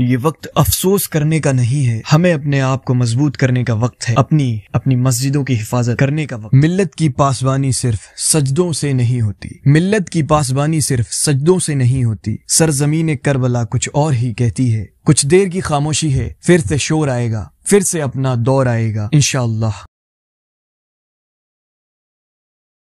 ये वक्त अफसोस करने का नहीं है हमें अपने आप को मजबूत करने का वक्त है अपनी अपनी मस्जिदों की हिफाजत करने का वक्त मिल्लत की पासवानी सिर्फ सजदों से नहीं होती मिल्लत की पासवानी सिर्फ सजदों से नहीं होती सरजमीन करबला कुछ और ही कहती है कुछ देर की खामोशी है फिर से शोर आएगा फिर से अपना दौर आएगा इनशाला